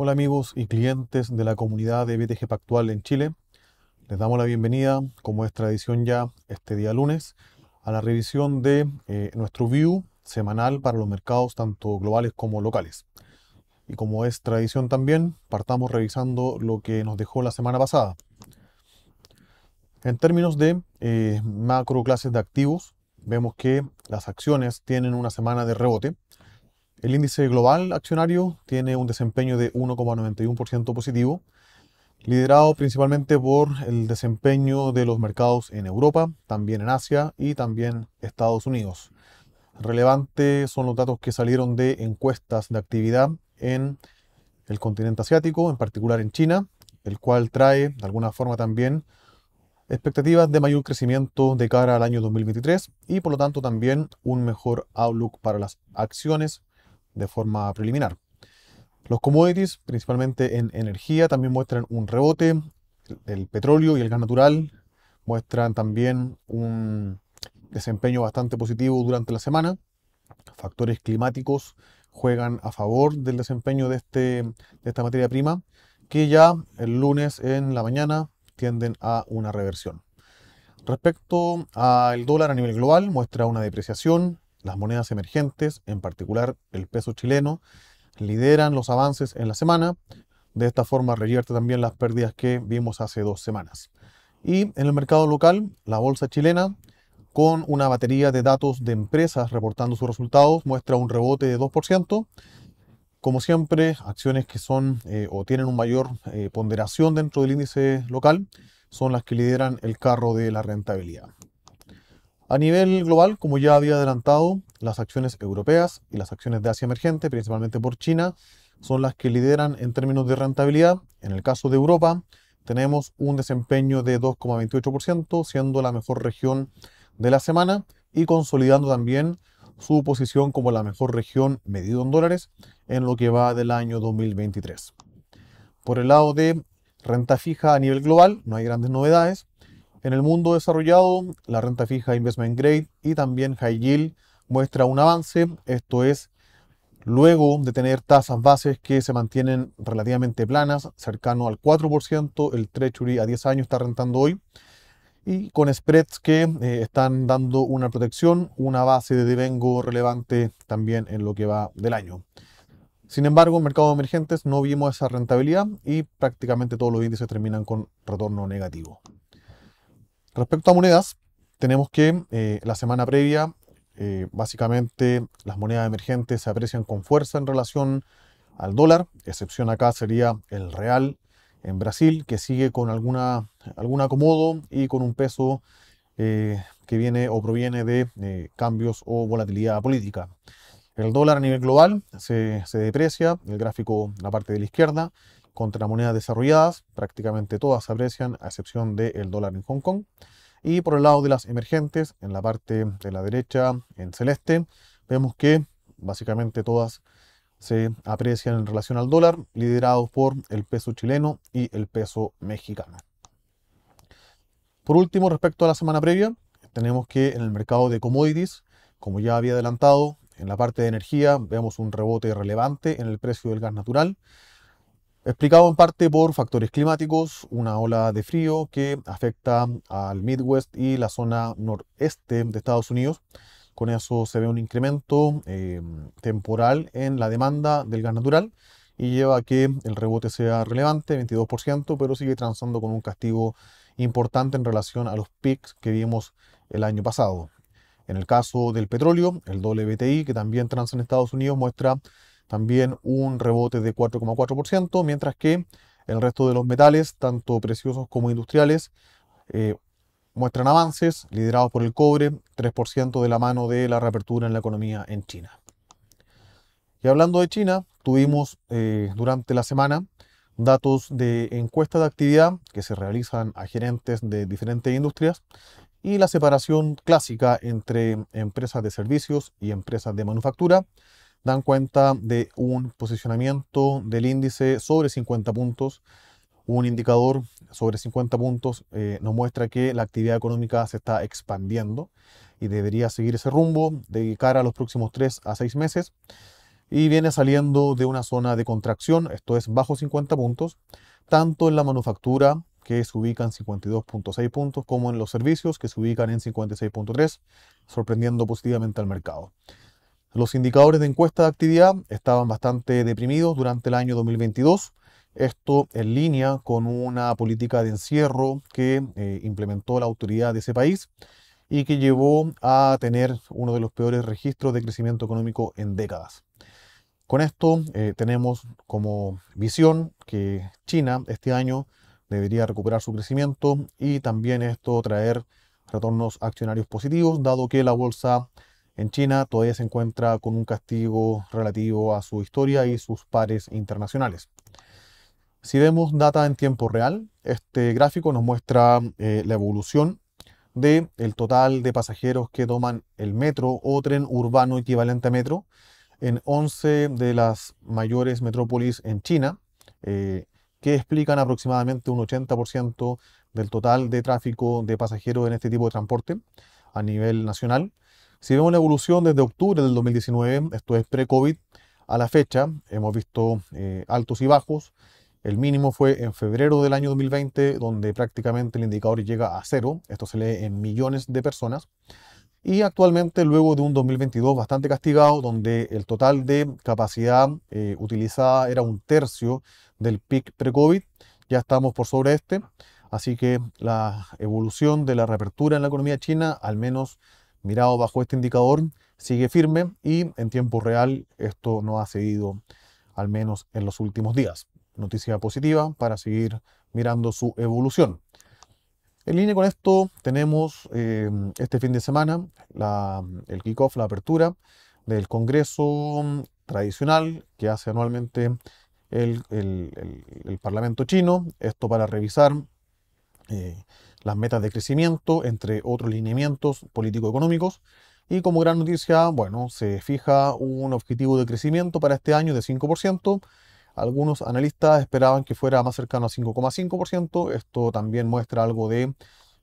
Hola amigos y clientes de la comunidad de BTG Pactual en Chile. Les damos la bienvenida, como es tradición ya este día lunes, a la revisión de eh, nuestro view semanal para los mercados tanto globales como locales. Y como es tradición también, partamos revisando lo que nos dejó la semana pasada. En términos de eh, macro clases de activos, vemos que las acciones tienen una semana de rebote. El índice global accionario tiene un desempeño de 1,91% positivo, liderado principalmente por el desempeño de los mercados en Europa, también en Asia y también Estados Unidos. Relevantes son los datos que salieron de encuestas de actividad en el continente asiático, en particular en China, el cual trae de alguna forma también expectativas de mayor crecimiento de cara al año 2023 y por lo tanto también un mejor outlook para las acciones de forma preliminar. Los commodities, principalmente en energía, también muestran un rebote. El petróleo y el gas natural muestran también un desempeño bastante positivo durante la semana. Factores climáticos juegan a favor del desempeño de, este, esta materia prima, que ya el lunes en la mañana tienden a una reversión. Respecto al dólar a nivel global, muestra una depreciación las monedas emergentes, en particular el peso chileno, lideran los avances en la semana. De esta forma revierte también las pérdidas que vimos hace dos semanas. Y en el mercado local, la bolsa chilena, con una batería de datos de empresas reportando sus resultados, muestra un rebote de 2%. Como siempre, acciones que son eh, o tienen un mayor eh, ponderación dentro del índice local son las que lideran el carro de la rentabilidad. A nivel global, como ya había adelantado, las acciones europeas y las acciones de Asia emergente, principalmente por China, son las que lideran en términos de rentabilidad. En el caso de Europa, tenemos un desempeño de 2,28%, siendo la mejor región de la semana y consolidando también su posición como la mejor región medido en dólares en lo que va del año 2023. Por el lado de renta fija a nivel global, no hay grandes novedades. En el mundo desarrollado, la renta fija investment grade y también high yield muestra un avance, esto es, luego de tener tasas bases que se mantienen relativamente planas, cercano al 4%, el Treasury a 10 años está rentando hoy, y con spreads que eh, están dando una protección, una base de devengo relevante también en lo que va del año. Sin embargo, en mercados emergentes no vimos esa rentabilidad y prácticamente todos los índices terminan con retorno negativo. Respecto a monedas, tenemos que eh, la semana previa, eh, básicamente las monedas emergentes se aprecian con fuerza en relación al dólar, excepción acá sería el real en Brasil, que sigue con alguna, algún acomodo y con un peso eh, que viene o proviene de cambios o volatilidad política. El dólar a nivel global se, se, deprecia, el gráfico la parte de la izquierda, contra monedas desarrolladas, prácticamente todas se aprecian, a excepción del dólar en Hong Kong. Y por el lado de las emergentes, en la parte de la derecha, en celeste, vemos que básicamente todas se aprecian en relación al dólar, liderados por el peso chileno y el peso mexicano. Por último, respecto a la semana previa, tenemos que en el mercado de commodities, como ya había adelantado, en la parte de energía vemos un rebote relevante en el precio del gas natural explicado en parte por factores climáticos, una ola de frío que afecta al Midwest y la zona noreste de Estados Unidos. Con eso se ve un incremento eh, temporal en la demanda del gas natural y lleva a que el rebote sea relevante, 22%, pero sigue transando con un castigo importante en relación a los pics que vimos el año pasado. En el caso del petróleo, el WTI, que también transa en Estados Unidos, muestra también un rebote de 4,4%, mientras que el resto de los metales, tanto preciosos como industriales, eh, muestran avances, liderados por el cobre, 3% de la mano de la reapertura en la economía en China. Y hablando de China, tuvimos eh, durante la semana datos de encuestas de actividad que se realizan a gerentes de diferentes industrias y la separación clásica entre empresas de servicios y empresas de manufactura, dan cuenta de un posicionamiento del índice sobre 50 puntos. Un indicador sobre 50 puntos eh, nos muestra que la actividad económica se está expandiendo y debería seguir ese rumbo de cara a los próximos 3 a 6 meses. Y viene saliendo de una zona de contracción, esto es bajo 50 puntos, tanto en la manufactura que se ubican 52.6 puntos, como en los servicios que se ubican en 56.3, sorprendiendo positivamente al mercado. Los indicadores de encuesta de actividad estaban bastante deprimidos durante el año 2022, esto en línea con una política de encierro que eh, implementó la autoridad de ese país y que llevó a tener uno de los peores registros de crecimiento económico en décadas. Con esto eh, tenemos como visión que China este año debería recuperar su crecimiento y también esto traer retornos accionarios positivos, dado que la bolsa en China todavía se encuentra con un castigo relativo a su historia y sus pares internacionales. Si vemos data en tiempo real, este gráfico nos muestra eh, la evolución del el total de pasajeros que toman el metro o tren urbano equivalente a metro en 11 de las mayores metrópolis en China, eh, que explican aproximadamente un 80% del total de tráfico de pasajeros en este tipo de transporte a nivel nacional. Si vemos la evolución desde octubre del 2019, esto es pre-COVID, a la fecha hemos visto eh, altos y bajos. El mínimo fue en febrero del año 2020, donde prácticamente el indicador llega a cero. Esto se lee en millones de personas. Y actualmente, luego de un 2022 bastante castigado, donde el total de capacidad eh, utilizada era un tercio del PIC pre-COVID, ya estamos por sobre este. Así que la evolución de la reapertura en la economía china, al menos mirado bajo este indicador sigue firme y en tiempo real esto no ha cedido, al menos en los últimos días. Noticia positiva para seguir mirando su evolución. En línea con esto tenemos eh, este fin de semana el kickoff, la apertura del Congreso mm, tradicional que hace anualmente el Parlamento chino. Esto para revisar eh, las metas de crecimiento, entre otros lineamientos político-económicos. Y como gran noticia, bueno, se fija un objetivo de crecimiento para este año de 5%. Algunos analistas esperaban que fuera más cercano a 5,5%. Esto también muestra algo de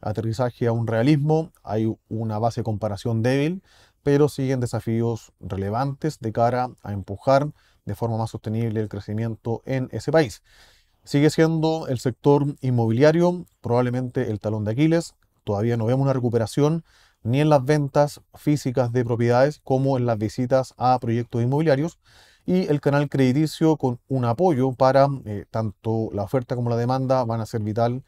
aterrizaje a un realismo. Hay una base de comparación débil, pero siguen desafíos relevantes de cara a empujar de forma más sostenible el crecimiento en ese país. Sigue siendo el sector inmobiliario probablemente el talón de Aquiles. Todavía no vemos una recuperación ni en las ventas físicas de propiedades como en las visitas a proyectos inmobiliarios y el canal crediticio con un apoyo para eh, tanto la oferta como la demanda van a ser vital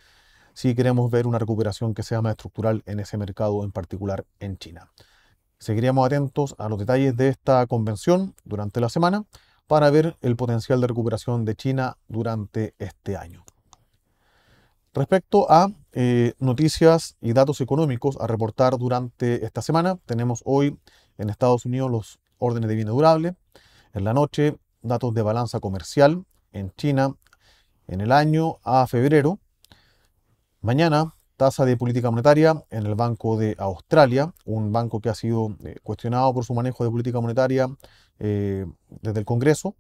si queremos ver una recuperación que sea más estructural en ese mercado, en particular en China. Seguiríamos atentos a los detalles de esta convención durante la semana para ver el potencial de recuperación de China durante este año. Respecto a eh, noticias y datos económicos a reportar durante esta semana, tenemos hoy en Estados Unidos los órdenes de bienes durables, en la noche datos de balanza comercial en China en el año a febrero, mañana tasa de política monetaria en el Banco de Australia, un banco que ha sido eh, cuestionado por su manejo de política monetaria eh, desde el Congreso.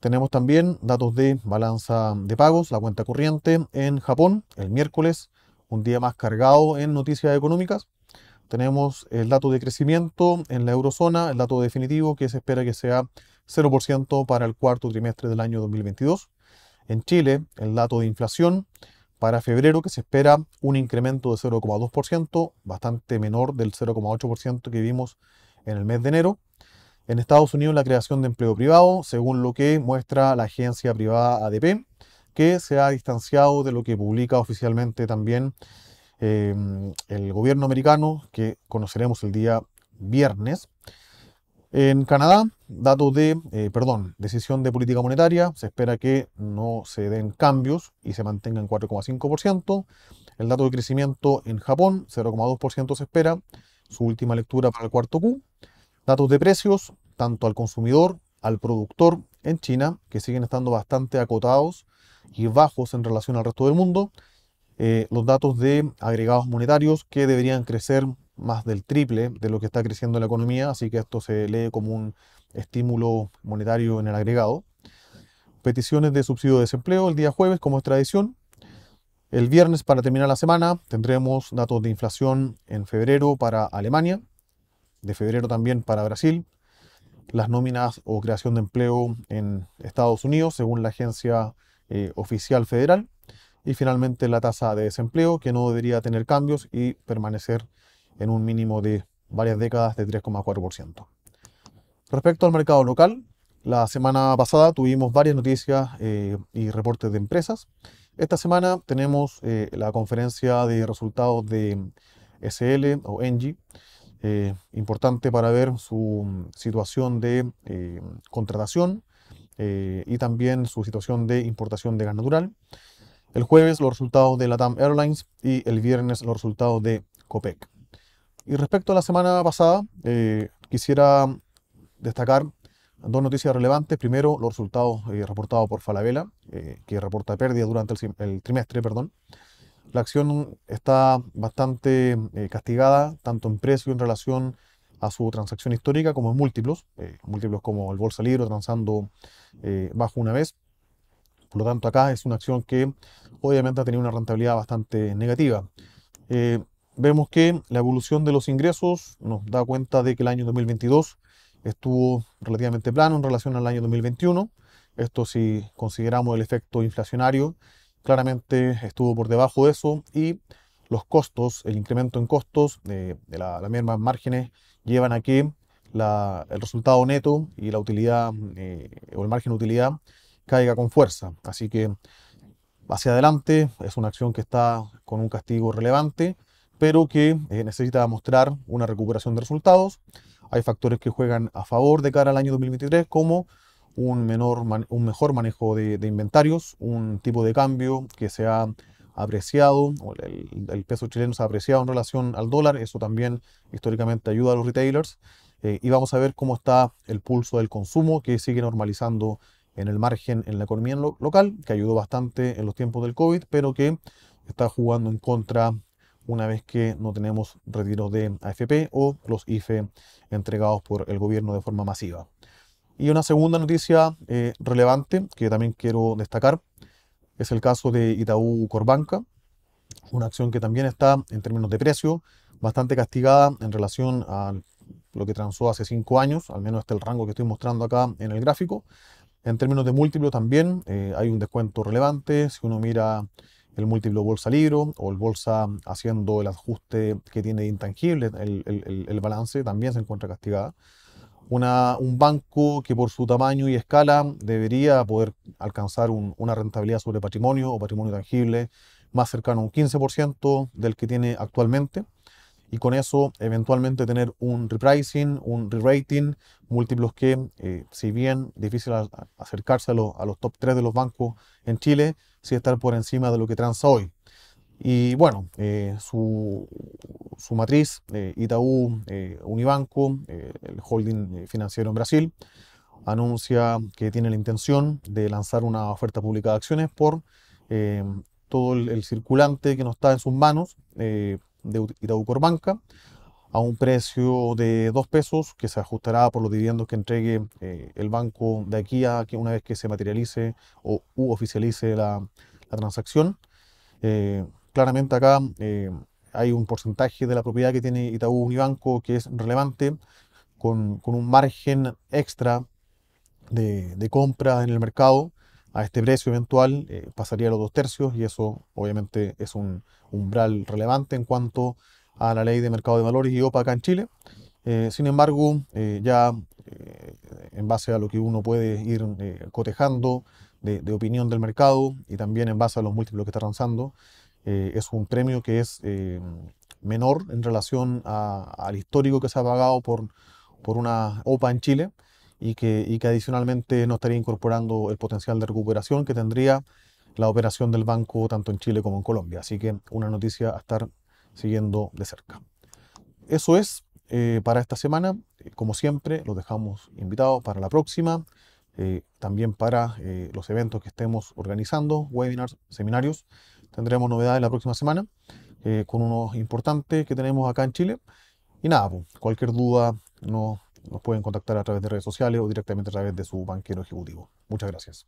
Tenemos también datos de balanza de pagos, la cuenta corriente en Japón el miércoles, un día más cargado en noticias económicas. Tenemos el dato de crecimiento en la eurozona, el dato definitivo que se espera que sea 0% para el cuarto trimestre del año 2022. En Chile, el dato de inflación, para febrero, que se espera un incremento de 0,2%, bastante menor del 0,8% que vimos en el mes de enero. En Estados Unidos, la creación de empleo privado, según lo que muestra la agencia privada ADP, que se ha distanciado de lo que publica oficialmente también eh, el gobierno americano, que conoceremos el día viernes. En Canadá, datos de, eh, perdón, decisión de política monetaria, se espera que no se den cambios y se mantenga en 4,5%. El dato de crecimiento en Japón, 0,2% se espera, su última lectura para el cuarto Q. Datos de precios, tanto al consumidor, al productor en China, que siguen estando bastante acotados y bajos en relación al resto del mundo. Eh, los datos de agregados monetarios que deberían crecer más del triple de lo que está creciendo la economía, así que esto se lee como un estímulo monetario en el agregado. Peticiones de subsidio de desempleo el día jueves, como es tradición. El viernes, para terminar la semana, tendremos datos de inflación en febrero para Alemania, de febrero también para Brasil, las nóminas o creación de empleo en Estados Unidos, según la agencia eh, oficial federal, y finalmente la tasa de desempleo, que no debería tener cambios y permanecer en un mínimo de varias décadas de 3,4%. Respecto al mercado local, la semana pasada tuvimos varias noticias eh, y reportes de empresas. Esta semana tenemos eh, la conferencia de resultados de SL o Engie, eh, importante para ver su situación de contratación y también su situación de importación de gas natural. El jueves los resultados de LATAM Airlines y el viernes los resultados de COPEC. Y respecto a la semana pasada, eh, quisiera destacar dos noticias relevantes. Primero, los resultados eh, reportados por Falabella, eh, que reporta pérdida durante el, trimestre. Perdón. La acción está bastante castigada, tanto en precio en relación a su transacción histórica como en múltiplos. múltiplos como el Bolsa Libre transando bajo una vez. Por lo tanto, acá es una acción que obviamente ha tenido una rentabilidad bastante negativa vemos que la evolución de los ingresos nos da cuenta de que el año 2022 estuvo relativamente plano en relación al año 2021. Esto si consideramos el efecto inflacionario, claramente estuvo por debajo de eso y los costos, el incremento en costos de, las la, márgenes llevan a que el resultado neto y la utilidad eh, o el margen de utilidad caiga con fuerza. Así que hacia adelante es una acción que está con un castigo relevante pero que eh, necesita mostrar una recuperación de resultados. Hay factores que juegan a favor de cara al año 2023, como un, menor un mejor manejo de, inventarios, un tipo de cambio que se ha apreciado, el, peso chileno se ha apreciado en relación al dólar, eso también históricamente ayuda a los retailers. Eh, y vamos a ver cómo está el pulso del consumo, que sigue normalizando en el margen en la economía local, que ayudó bastante en los tiempos del COVID, pero que está jugando en contra una vez que no tenemos retiros de AFP o los IFE entregados por el gobierno de forma masiva. Y una segunda noticia eh, relevante que también quiero destacar es el caso de Itaú Corbanca, una acción que también está en términos de precio bastante castigada en relación a lo que transó hace cinco años, al menos este el rango que estoy mostrando acá en el gráfico. En términos de múltiplo también eh, hay un descuento relevante. Si uno mira el múltiplo bolsa libro o el bolsa haciendo el ajuste que tiene intangible, el, balance también se encuentra castigada. Una, un banco que por su tamaño y escala debería poder alcanzar una rentabilidad sobre patrimonio o patrimonio tangible más cercano a un 15% del que tiene actualmente y con eso eventualmente tener un repricing, un re-rating, múltiplos que, eh, si bien difícil a acercarse a, los top 3 de los bancos en Chile, sí estar por encima de lo que transa hoy. Y bueno, eh, su, matriz, eh, Itaú Unibanco, el holding financiero en Brasil, anuncia que tiene la intención de lanzar una oferta pública de acciones por todo el, circulante que no está en sus manos de Itaú a un precio de 2 pesos que se ajustará por los dividendos que entregue eh, el banco de aquí a que una vez que se materialice o oficialice la, transacción. Eh, claramente acá eh, hay un porcentaje de la propiedad que tiene Itaú Unibanco que es relevante, con, un margen extra de, de compra en el mercado a este precio eventual eh, pasaría a los dos tercios y eso obviamente es un umbral relevante en cuanto a la ley de mercado de valores y OPA acá en Chile. Eh, sin embargo, eh, ya en base a lo que uno puede ir cotejando de, opinión del mercado y también en base a los múltiplos que está lanzando, es un premio que es menor en relación al histórico que se ha pagado por, por una OPA en Chile y que, y que adicionalmente no estaría incorporando el potencial de recuperación que tendría la operación del banco tanto en Chile como en Colombia. Así que una noticia a estar siguiendo de cerca. Eso es eh, para esta semana. Como siempre, los dejamos invitados para la próxima. Eh, también para eh, los eventos que estemos organizando, webinars, seminarios. Tendremos novedades la próxima semana con unos importantes que tenemos acá en Chile. Y nada, cualquier duda nos nos pueden contactar a través de redes sociales o directamente a través de su banquero ejecutivo. Muchas gracias.